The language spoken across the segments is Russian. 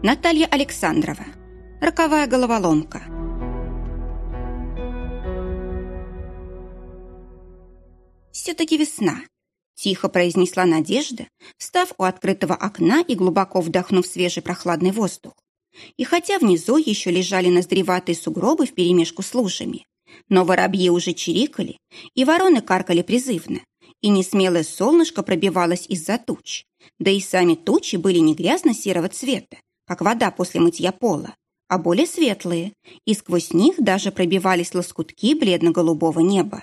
Наталья Александрова. Роковая головоломка. «Все-таки весна», – тихо произнесла Надежда, встав у открытого окна и глубоко вдохнув свежий прохладный воздух. И хотя внизу еще лежали наздреватые сугробы вперемешку с лужами, но воробьи уже чирикали, и вороны каркали призывно, и несмелое солнышко пробивалось из-за туч, да и сами тучи были не грязно-серого цвета, как вода после мытья пола, а более светлые, и сквозь них даже пробивались лоскутки бледно-голубого неба.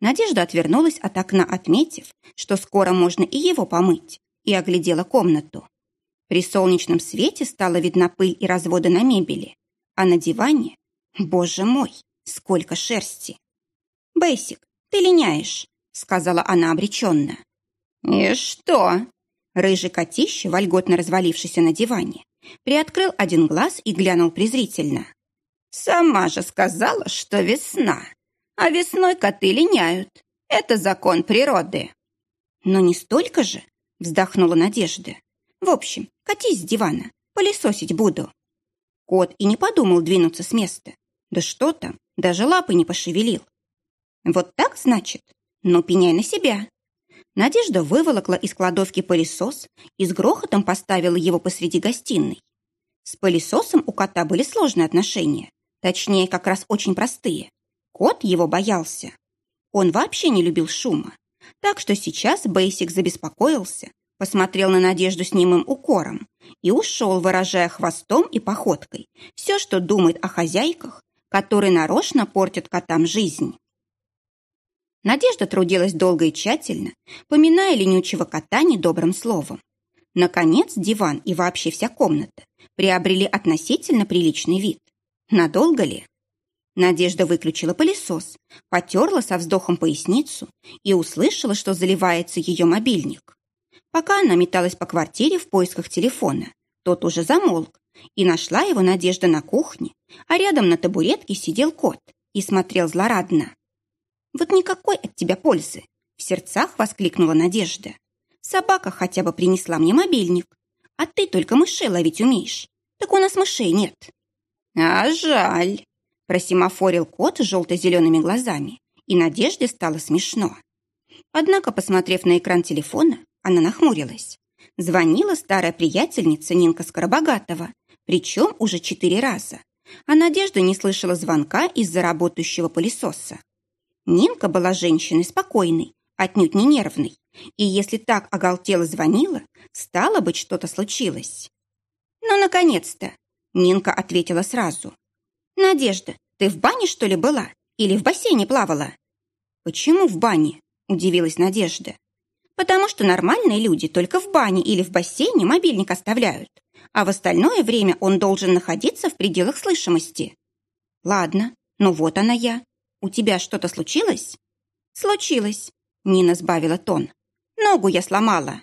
Надежда отвернулась от окна, отметив, что скоро можно и его помыть, и оглядела комнату. При солнечном свете стала видна пыль и разводы на мебели, а на диване, боже мой, сколько шерсти! «Бэйсик, ты линяешь», — сказала она обреченно. «И что?» Рыжий котище, вольготно развалившийся на диване, Приоткрыл один глаз и глянул презрительно. «Сама же сказала, что весна. А весной коты линяют. Это закон природы». «Но не столько же!» – вздохнула Надежда. «В общем, катись с дивана, пылесосить буду». Кот и не подумал двинуться с места. Да что там, даже лапы не пошевелил. «Вот так, значит? Ну, пеняй на себя!» Надежда выволокла из кладовки пылесос и с грохотом поставила его посреди гостиной. С пылесосом у кота были сложные отношения, точнее, как раз очень простые. Кот его боялся. Он вообще не любил шума. Так что сейчас Бейсик забеспокоился, посмотрел на Надежду с немым укором и ушел, выражая хвостом и походкой все, что думает о хозяйках, которые нарочно портят котам жизнь. Надежда трудилась долго и тщательно, поминая ленючего кота недобрым словом. Наконец, диван и вообще вся комната приобрели относительно приличный вид. Надолго ли? Надежда выключила пылесос, потерла со вздохом поясницу и услышала, что заливается ее мобильник. Пока она металась по квартире в поисках телефона, тот уже замолк, и нашла его Надежда на кухне, а рядом на табуретке сидел кот и смотрел злорадно. Вот никакой от тебя пользы!» В сердцах воскликнула Надежда. «Собака хотя бы принесла мне мобильник, а ты только мышей ловить умеешь. Так у нас мышей нет». «А жаль!» Просимофорил кот с желто-зелеными глазами, и Надежде стало смешно. Однако, посмотрев на экран телефона, она нахмурилась. Звонила старая приятельница Нинка Скоробогатова, причем уже четыре раза. А Надежда не слышала звонка из-за работающего пылесоса. Нинка была женщиной спокойной, отнюдь не нервной, и если так оголтело звонила, стало быть, что-то случилось. «Ну, наконец-то!» – Нинка ответила сразу. «Надежда, ты в бане, что ли, была? Или в бассейне плавала?» «Почему в бане?» – удивилась Надежда. «Потому что нормальные люди только в бане или в бассейне мобильник оставляют, а в остальное время он должен находиться в пределах слышимости». «Ладно, ну вот она я, «У тебя что-то случилось?» «Случилось», — Нина сбавила тон. «Ногу я сломала».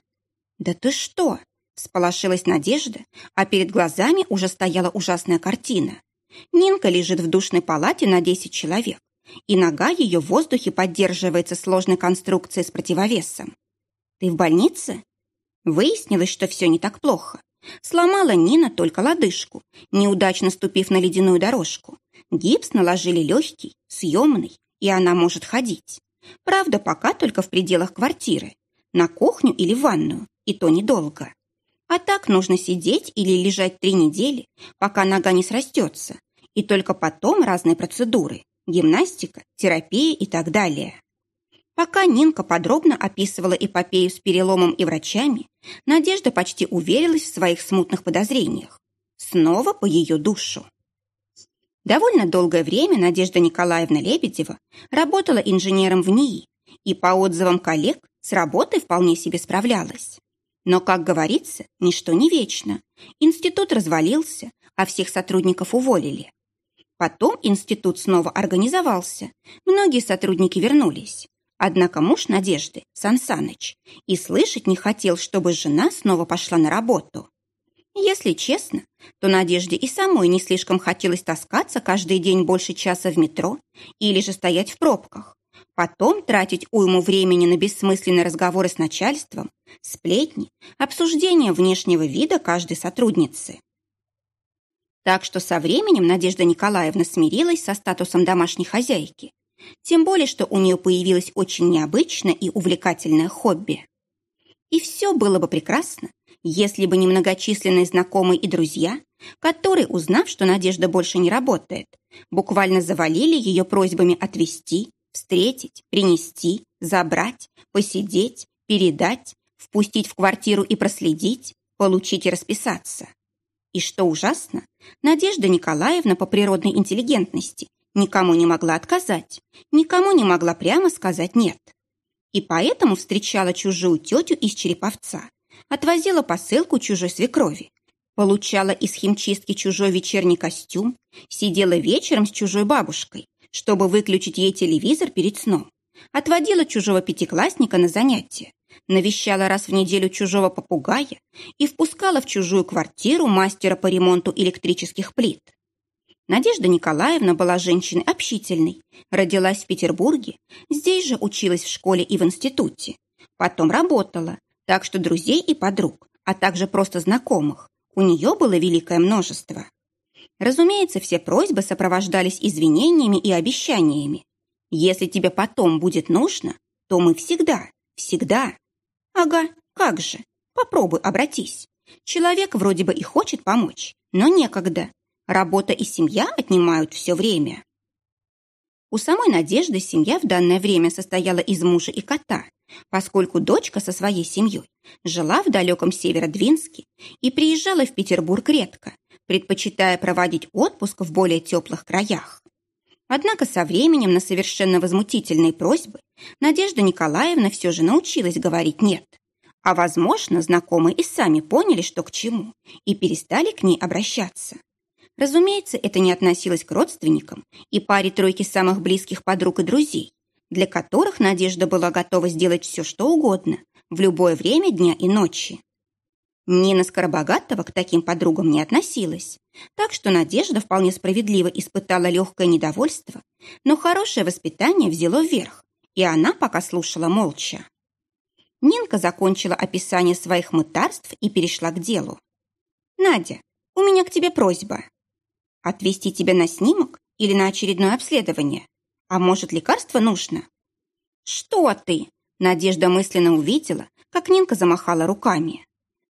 «Да ты что?» — всполошилась Надежда, а перед глазами уже стояла ужасная картина. Нинка лежит в душной палате на 10 человек, и нога ее в воздухе поддерживается сложной конструкцией с противовесом. «Ты в больнице?» Выяснилось, что все не так плохо. Сломала Нина только лодыжку, неудачно ступив на ледяную дорожку. Гипс наложили легкий, съемный, и она может ходить. Правда, пока только в пределах квартиры. На кухню или ванную, и то недолго. А так нужно сидеть или лежать три недели, пока нога не срастется, и только потом разные процедуры – гимнастика, терапия и так далее. Пока Нинка подробно описывала эпопею с переломом и врачами, Надежда почти уверилась в своих смутных подозрениях. Снова по ее душу. Довольно долгое время Надежда Николаевна Лебедева работала инженером в НИИ и, по отзывам коллег, с работой вполне себе справлялась. Но, как говорится, ничто не вечно. Институт развалился, а всех сотрудников уволили. Потом институт снова организовался, многие сотрудники вернулись. Однако муж Надежды, Сан и слышать не хотел, чтобы жена снова пошла на работу. Если честно, то Надежде и самой не слишком хотелось таскаться каждый день больше часа в метро или же стоять в пробках, потом тратить уйму времени на бессмысленные разговоры с начальством, сплетни, обсуждение внешнего вида каждой сотрудницы. Так что со временем Надежда Николаевна смирилась со статусом домашней хозяйки тем более, что у нее появилось очень необычное и увлекательное хобби. И все было бы прекрасно, если бы не многочисленные знакомые и друзья, которые, узнав, что Надежда больше не работает, буквально завалили ее просьбами отвезти, встретить, принести, забрать, посидеть, передать, впустить в квартиру и проследить, получить и расписаться. И что ужасно, Надежда Николаевна по природной интеллигентности Никому не могла отказать, никому не могла прямо сказать «нет». И поэтому встречала чужую тетю из Череповца, отвозила посылку чужой свекрови, получала из химчистки чужой вечерний костюм, сидела вечером с чужой бабушкой, чтобы выключить ей телевизор перед сном, отводила чужого пятиклассника на занятия, навещала раз в неделю чужого попугая и впускала в чужую квартиру мастера по ремонту электрических плит. Надежда Николаевна была женщиной общительной, родилась в Петербурге, здесь же училась в школе и в институте. Потом работала, так что друзей и подруг, а также просто знакомых, у нее было великое множество. Разумеется, все просьбы сопровождались извинениями и обещаниями. Если тебе потом будет нужно, то мы всегда, всегда. Ага, как же, попробуй обратись. Человек вроде бы и хочет помочь, но некогда, Работа и семья отнимают все время. У самой Надежды семья в данное время состояла из мужа и кота, поскольку дочка со своей семьей жила в далеком Северодвинске и приезжала в Петербург редко, предпочитая проводить отпуск в более теплых краях. Однако со временем на совершенно возмутительные просьбы Надежда Николаевна все же научилась говорить «нет». А, возможно, знакомые и сами поняли, что к чему, и перестали к ней обращаться. Разумеется, это не относилось к родственникам и паре тройки самых близких подруг и друзей, для которых Надежда была готова сделать все, что угодно, в любое время дня и ночи. Нина Скоробогатова к таким подругам не относилась, так что Надежда вполне справедливо испытала легкое недовольство, но хорошее воспитание взяло верх, и она пока слушала молча. Нинка закончила описание своих мытарств и перешла к делу. «Надя, у меня к тебе просьба». Отвезти тебя на снимок или на очередное обследование? А может, лекарство нужно?» «Что ты?» – Надежда мысленно увидела, как Нинка замахала руками.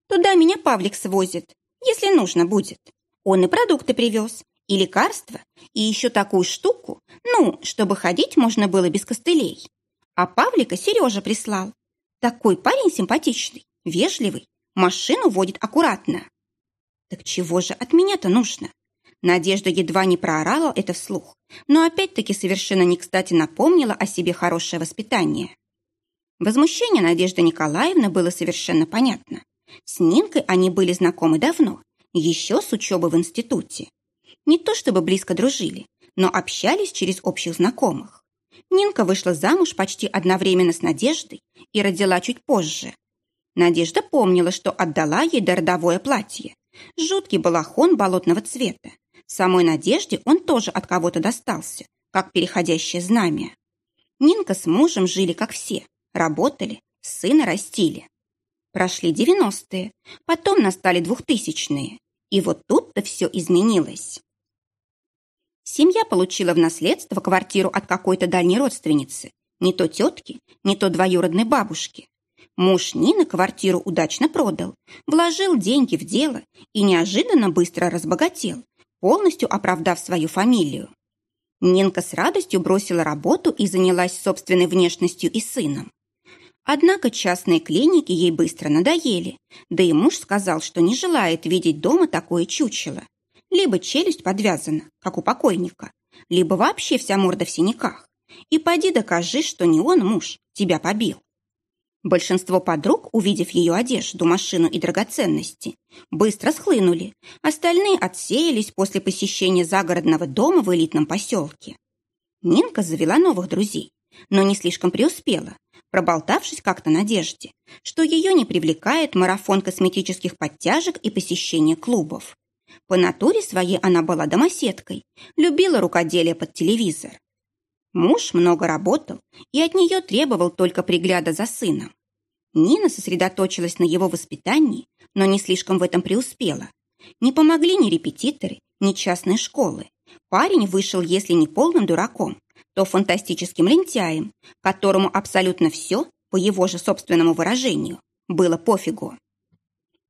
«Туда меня Павлик свозит, если нужно будет. Он и продукты привез, и лекарства, и еще такую штуку, ну, чтобы ходить можно было без костылей. А Павлика Сережа прислал. Такой парень симпатичный, вежливый, машину водит аккуратно». «Так чего же от меня-то нужно?» Надежда едва не проорала это вслух, но опять-таки совершенно не кстати напомнила о себе хорошее воспитание. Возмущение Надежды Николаевны было совершенно понятно. С Нинкой они были знакомы давно, еще с учебы в институте. Не то чтобы близко дружили, но общались через общих знакомых. Нинка вышла замуж почти одновременно с Надеждой и родила чуть позже. Надежда помнила, что отдала ей дородовое платье. Жуткий балахон болотного цвета, Самой Надежде он тоже от кого-то достался, как переходящее знамя. Нинка с мужем жили как все, работали, сына растили. Прошли девяностые, потом настали двухтысячные, и вот тут-то все изменилось. Семья получила в наследство квартиру от какой-то дальней родственницы, не то тетки, не то двоюродной бабушки. Муж Нины квартиру удачно продал, вложил деньги в дело и неожиданно быстро разбогател, полностью оправдав свою фамилию. Нинка с радостью бросила работу и занялась собственной внешностью и сыном. Однако частные клиники ей быстро надоели, да и муж сказал, что не желает видеть дома такое чучело. Либо челюсть подвязана, как у покойника, либо вообще вся морда в синяках. И поди докажи, что не он, муж, тебя побил. Большинство подруг, увидев ее одежду, машину и драгоценности, быстро схлынули, остальные отсеялись после посещения загородного дома в элитном поселке. Нинка завела новых друзей, но не слишком преуспела, проболтавшись как-то надежде, что ее не привлекает марафон косметических подтяжек и посещение клубов. По натуре своей она была домоседкой, любила рукоделие под телевизор. Муж много работал и от нее требовал только пригляда за сыном. Нина сосредоточилась на его воспитании, но не слишком в этом преуспела. Не помогли ни репетиторы, ни частные школы. Парень вышел, если не полным дураком, то фантастическим лентяем, которому абсолютно все, по его же собственному выражению, было пофигу.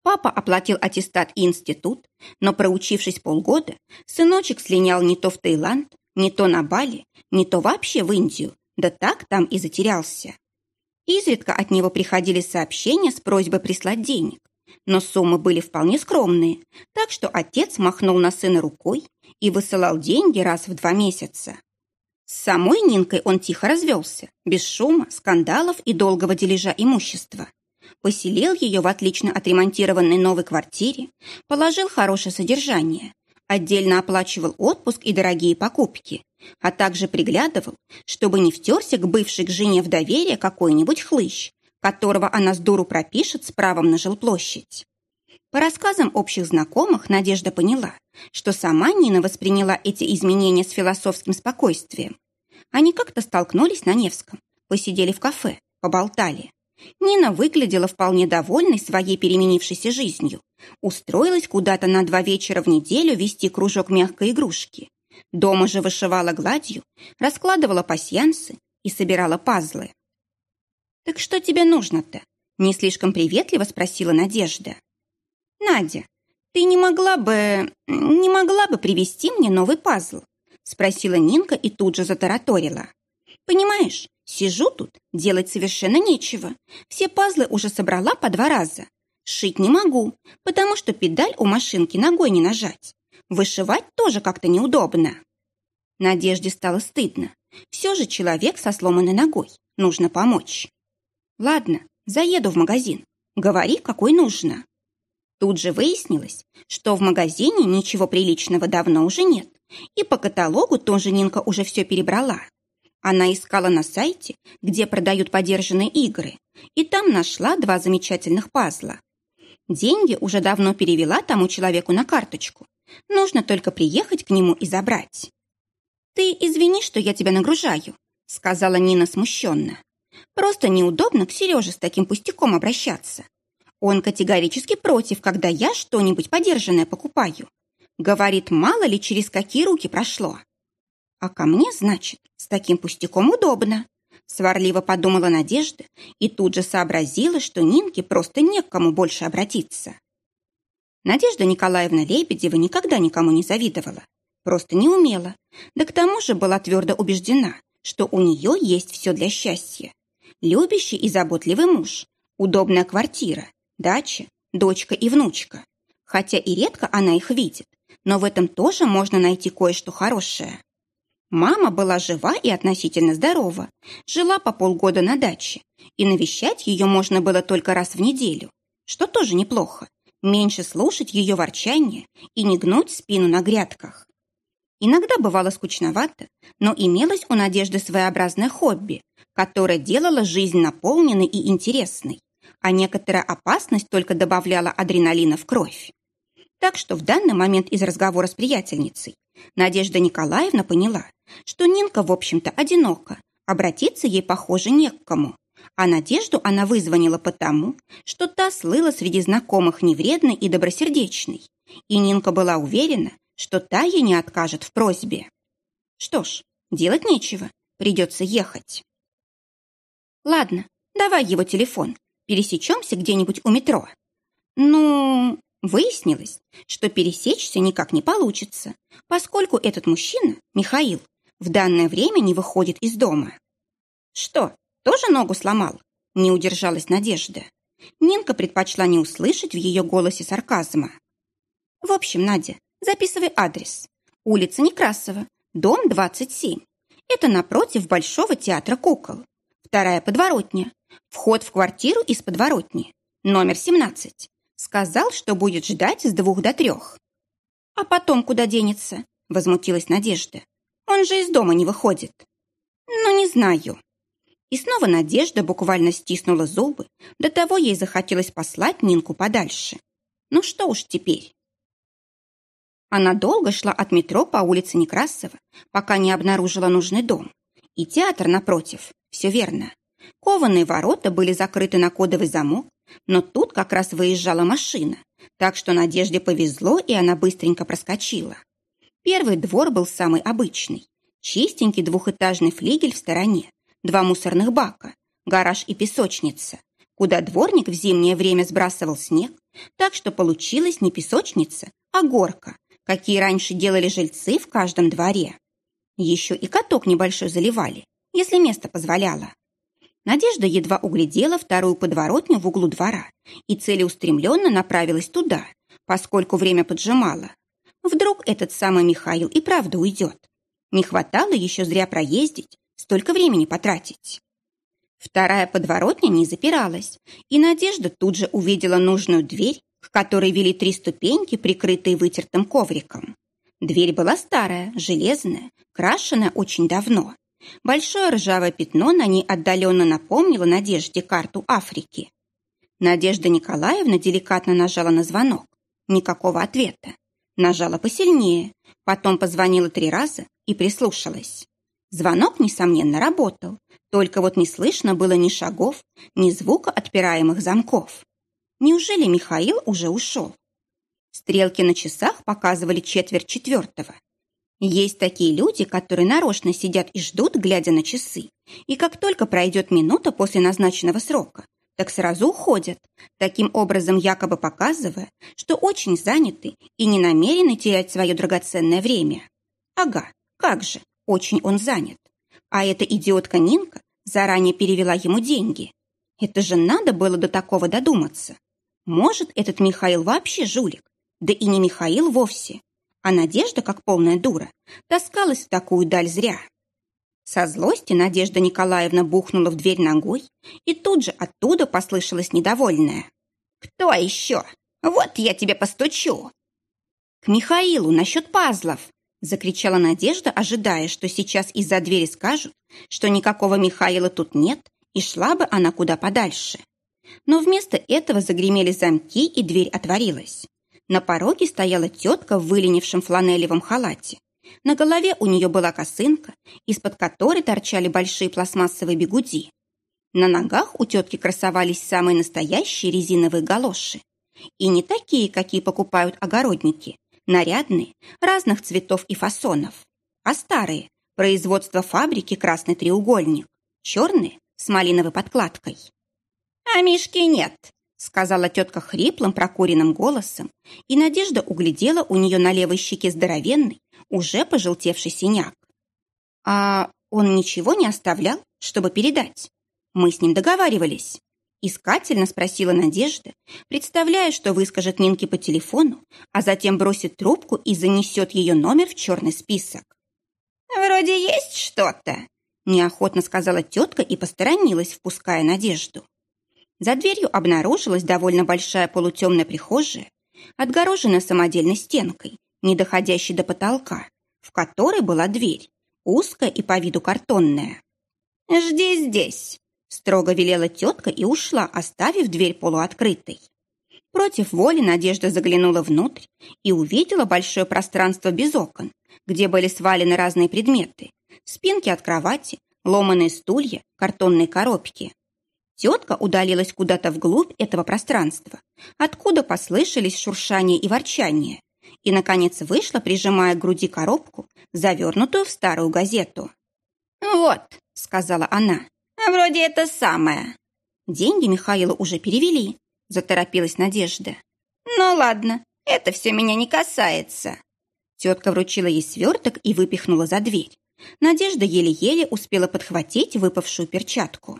Папа оплатил аттестат и институт, но, проучившись полгода, сыночек слинял не то в Таиланд, не то на Бали, не то вообще в Индию, да так там и затерялся. Изредка от него приходили сообщения с просьбой прислать денег. Но суммы были вполне скромные, так что отец махнул на сына рукой и высылал деньги раз в два месяца. С самой Нинкой он тихо развелся, без шума, скандалов и долгого дележа имущества. Поселил ее в отлично отремонтированной новой квартире, положил хорошее содержание, отдельно оплачивал отпуск и дорогие покупки, а также приглядывал, чтобы не втерся к бывшей к жене в доверие какой-нибудь хлыщ, которого она с дуру пропишет с правом на жилплощадь. По рассказам общих знакомых Надежда поняла, что сама Нина восприняла эти изменения с философским спокойствием. Они как-то столкнулись на Невском, посидели в кафе, поболтали. Нина выглядела вполне довольной своей переменившейся жизнью. Устроилась куда-то на два вечера в неделю вести кружок мягкой игрушки. Дома же вышивала гладью, раскладывала пасьянсы и собирала пазлы. «Так что тебе нужно-то?» – не слишком приветливо спросила Надежда. «Надя, ты не могла бы... не могла бы привести мне новый пазл?» – спросила Нинка и тут же затараторила. Понимаешь, сижу тут, делать совершенно нечего. Все пазлы уже собрала по два раза. Шить не могу, потому что педаль у машинки ногой не нажать. Вышивать тоже как-то неудобно. Надежде стало стыдно. Все же человек со сломанной ногой. Нужно помочь. Ладно, заеду в магазин. Говори, какой нужно. Тут же выяснилось, что в магазине ничего приличного давно уже нет. И по каталогу тоже Нинка уже все перебрала. Она искала на сайте, где продают подержанные игры, и там нашла два замечательных пазла. Деньги уже давно перевела тому человеку на карточку. Нужно только приехать к нему и забрать. «Ты извини, что я тебя нагружаю», — сказала Нина смущенно. «Просто неудобно к Сереже с таким пустяком обращаться. Он категорически против, когда я что-нибудь подержанное покупаю. Говорит, мало ли через какие руки прошло». А ко мне, значит, с таким пустяком удобно. Сварливо подумала Надежда и тут же сообразила, что Нинке просто не к кому больше обратиться. Надежда Николаевна Лебедева никогда никому не завидовала. Просто не умела. Да к тому же была твердо убеждена, что у нее есть все для счастья. Любящий и заботливый муж, удобная квартира, дача, дочка и внучка. Хотя и редко она их видит, но в этом тоже можно найти кое-что хорошее. Мама была жива и относительно здорова, жила по полгода на даче, и навещать ее можно было только раз в неделю, что тоже неплохо, меньше слушать ее ворчание и не гнуть спину на грядках. Иногда бывало скучновато, но имелось у Надежды своеобразное хобби, которое делало жизнь наполненной и интересной, а некоторая опасность только добавляла адреналина в кровь. Так что в данный момент из разговора с приятельницей Надежда Николаевна поняла, что Нинка, в общем-то, одинока, обратиться ей, похоже, не к кому. А Надежду она вызвонила потому, что та слыла среди знакомых невредной и добросердечной. И Нинка была уверена, что та ей не откажет в просьбе. Что ж, делать нечего, придется ехать. Ладно, давай его телефон, пересечемся где-нибудь у метро. Ну, Выяснилось, что пересечься никак не получится, поскольку этот мужчина, Михаил, в данное время не выходит из дома. «Что, тоже ногу сломал?» – не удержалась Надежда. Нинка предпочла не услышать в ее голосе сарказма. «В общем, Надя, записывай адрес. Улица Некрасова, дом 27. Это напротив Большого театра кукол. Вторая подворотня. Вход в квартиру из подворотни. Номер 17. Сказал, что будет ждать с двух до трех. А потом куда денется? Возмутилась Надежда. Он же из дома не выходит. Ну, не знаю. И снова Надежда буквально стиснула зубы. До того ей захотелось послать Нинку подальше. Ну что уж теперь. Она долго шла от метро по улице Некрасова, пока не обнаружила нужный дом. И театр напротив. Все верно. Кованые ворота были закрыты на кодовый замок, но тут как раз выезжала машина, так что Надежде повезло, и она быстренько проскочила. Первый двор был самый обычный. Чистенький двухэтажный флигель в стороне, два мусорных бака, гараж и песочница, куда дворник в зимнее время сбрасывал снег, так что получилась не песочница, а горка, какие раньше делали жильцы в каждом дворе. Еще и каток небольшой заливали, если место позволяло. Надежда едва углядела вторую подворотню в углу двора и целеустремленно направилась туда, поскольку время поджимало. Вдруг этот самый Михаил и правда уйдет. Не хватало еще зря проездить, столько времени потратить. Вторая подворотня не запиралась, и Надежда тут же увидела нужную дверь, к которой вели три ступеньки, прикрытые вытертым ковриком. Дверь была старая, железная, крашенная очень давно. Большое ржавое пятно на ней отдаленно напомнило Надежде карту Африки. Надежда Николаевна деликатно нажала на звонок. Никакого ответа. Нажала посильнее, потом позвонила три раза и прислушалась. Звонок, несомненно, работал, только вот не слышно было ни шагов, ни звука отпираемых замков. Неужели Михаил уже ушел? Стрелки на часах показывали четверть четвертого – есть такие люди, которые нарочно сидят и ждут, глядя на часы. И как только пройдет минута после назначенного срока, так сразу уходят, таким образом якобы показывая, что очень заняты и не намерены терять свое драгоценное время. Ага, как же, очень он занят. А эта идиотка Нинка заранее перевела ему деньги. Это же надо было до такого додуматься. Может, этот Михаил вообще жулик? Да и не Михаил вовсе, а Надежда, как полная дура, таскалась в такую даль зря. Со злости Надежда Николаевна бухнула в дверь ногой, и тут же оттуда послышалась недовольная. «Кто еще? Вот я тебе постучу!» «К Михаилу насчет пазлов!» – закричала Надежда, ожидая, что сейчас из-за двери скажут, что никакого Михаила тут нет, и шла бы она куда подальше. Но вместо этого загремели замки, и дверь отворилась. На пороге стояла тетка в выленившем фланелевом халате. На голове у нее была косынка, из-под которой торчали большие пластмассовые бигуди. На ногах у тетки красовались самые настоящие резиновые галоши. И не такие, какие покупают огородники. Нарядные, разных цветов и фасонов. А старые, производство фабрики «Красный треугольник». Черные, с малиновой подкладкой. «А мишки нет», сказала тетка хриплым прокуренным голосом, и Надежда углядела у нее на левой щеке здоровенный, уже пожелтевший синяк. «А он ничего не оставлял, чтобы передать? Мы с ним договаривались?» Искательно спросила Надежда, представляя, что выскажет Нинке по телефону, а затем бросит трубку и занесет ее номер в черный список. «Вроде есть что-то», – неохотно сказала тетка и посторонилась, впуская Надежду. За дверью обнаружилась довольно большая полутемная прихожая, отгороженная самодельной стенкой, не доходящей до потолка, в которой была дверь, узкая и по виду картонная. «Жди здесь!» – строго велела тетка и ушла, оставив дверь полуоткрытой. Против воли Надежда заглянула внутрь и увидела большое пространство без окон, где были свалены разные предметы – спинки от кровати, ломаные стулья, картонные коробки. Тетка удалилась куда-то вглубь этого пространства, откуда послышались шуршание и ворчание, и, наконец, вышла, прижимая к груди коробку, завернутую в старую газету. «Вот», — сказала она, — «а «вроде это самое». Деньги Михаила уже перевели, — заторопилась Надежда. «Ну ладно, это все меня не касается». Тетка вручила ей сверток и выпихнула за дверь. Надежда еле-еле успела подхватить выпавшую перчатку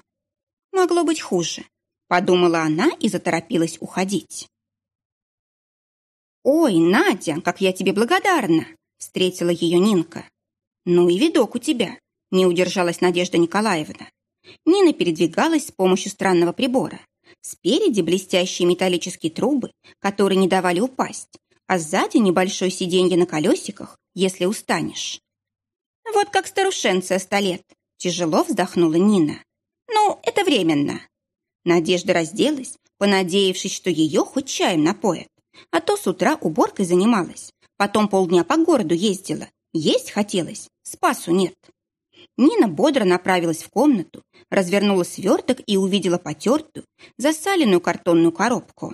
могло быть хуже, подумала она и заторопилась уходить. «Ой, Надя, как я тебе благодарна!» – встретила ее Нинка. «Ну и видок у тебя!» – не удержалась Надежда Николаевна. Нина передвигалась с помощью странного прибора. Спереди блестящие металлические трубы, которые не давали упасть, а сзади небольшое сиденье на колесиках, если устанешь. «Вот как старушенция сто лет!» – тяжело вздохнула Нина. Ну, это временно. Надежда разделась, понадеявшись, что ее хоть чаем напоят. А то с утра уборкой занималась, потом полдня по городу ездила. Есть хотелось, спасу нет. Нина бодро направилась в комнату, развернула сверток и увидела потертую, засаленную картонную коробку.